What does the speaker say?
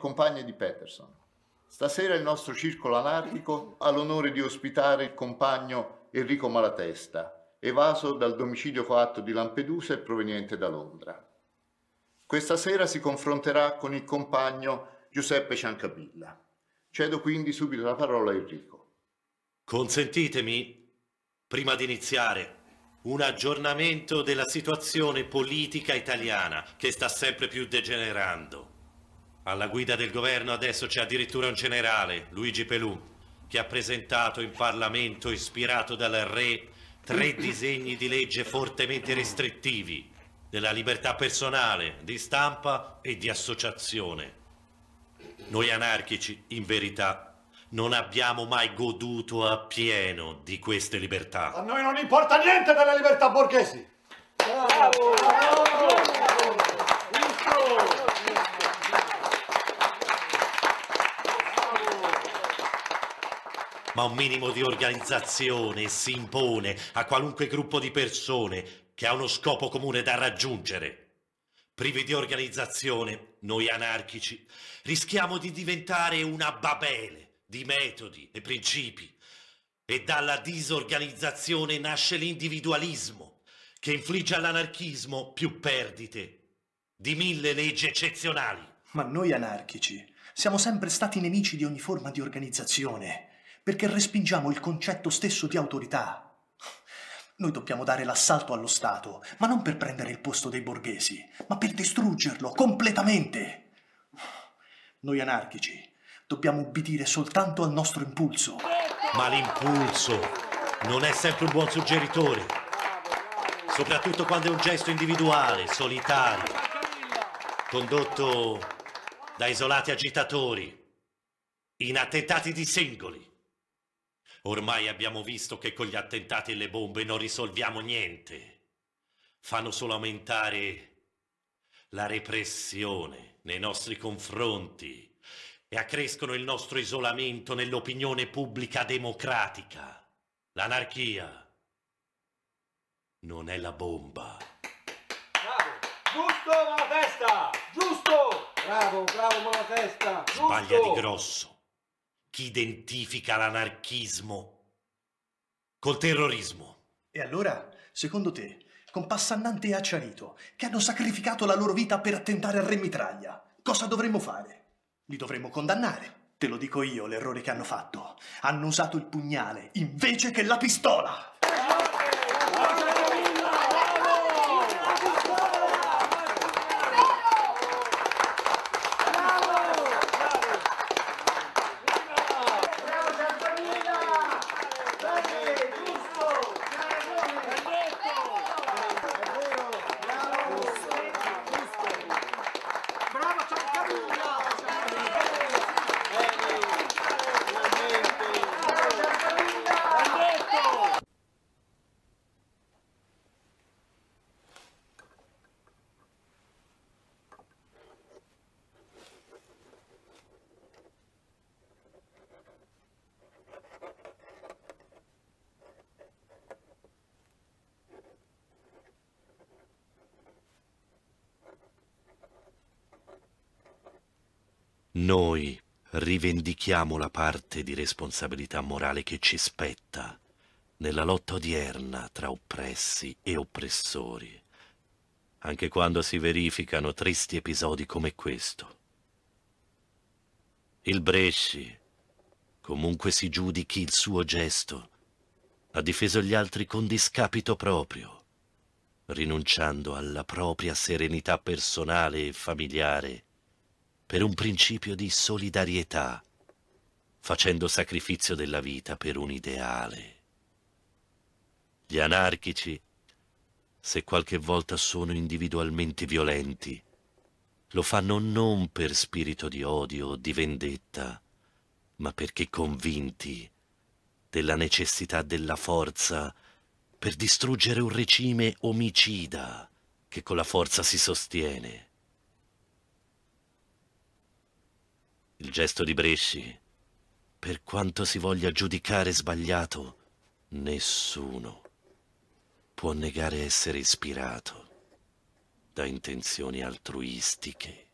compagne di Peterson. Stasera il nostro circolo anarchico ha l'onore di ospitare il compagno Enrico Malatesta, evaso dal domicilio coatto di Lampedusa e proveniente da Londra. Questa sera si confronterà con il compagno Giuseppe Ciancabilla. Cedo quindi subito la parola a Enrico. Consentitemi, prima di iniziare, un aggiornamento della situazione politica italiana che sta sempre più degenerando. Alla guida del governo adesso c'è addirittura un generale, Luigi Pelù, che ha presentato in Parlamento, ispirato dal re, tre disegni di legge fortemente restrittivi della libertà personale, di stampa e di associazione. Noi anarchici, in verità, non abbiamo mai goduto appieno di queste libertà. A noi non importa niente della libertà borghesi. Bravo! Bravo! ma un minimo di organizzazione si impone a qualunque gruppo di persone che ha uno scopo comune da raggiungere. Privi di organizzazione, noi anarchici rischiamo di diventare una babele di metodi e principi e dalla disorganizzazione nasce l'individualismo che infligge all'anarchismo più perdite di mille leggi eccezionali. Ma noi anarchici siamo sempre stati nemici di ogni forma di organizzazione perché respingiamo il concetto stesso di autorità. Noi dobbiamo dare l'assalto allo Stato, ma non per prendere il posto dei borghesi, ma per distruggerlo completamente. Noi anarchici dobbiamo ubbidire soltanto al nostro impulso. Ma l'impulso non è sempre un buon suggeritore, soprattutto quando è un gesto individuale, solitario, condotto da isolati agitatori in attentati di singoli. Ormai abbiamo visto che con gli attentati e le bombe non risolviamo niente. Fanno solo aumentare la repressione nei nostri confronti e accrescono il nostro isolamento nell'opinione pubblica democratica. L'anarchia non è la bomba. Bravo. Giusto, Malatesta! Giusto! Bravo, bravo, Malatesta! Giusto! Sbaglia di grosso chi identifica l'anarchismo col terrorismo. E allora, secondo te, con Passannante e Acciarito, che hanno sacrificato la loro vita per attentare al Re Mitraglia, cosa dovremmo fare? Li dovremmo condannare. Te lo dico io l'errore che hanno fatto. Hanno usato il pugnale invece che la pistola. Noi rivendichiamo la parte di responsabilità morale che ci spetta nella lotta odierna tra oppressi e oppressori, anche quando si verificano tristi episodi come questo. Il Bresci, comunque si giudichi il suo gesto, ha difeso gli altri con discapito proprio, rinunciando alla propria serenità personale e familiare per un principio di solidarietà, facendo sacrificio della vita per un ideale. Gli anarchici, se qualche volta sono individualmente violenti, lo fanno non per spirito di odio o di vendetta, ma perché convinti della necessità della forza per distruggere un regime omicida che con la forza si sostiene. il gesto di Bresci, per quanto si voglia giudicare sbagliato, nessuno può negare essere ispirato da intenzioni altruistiche.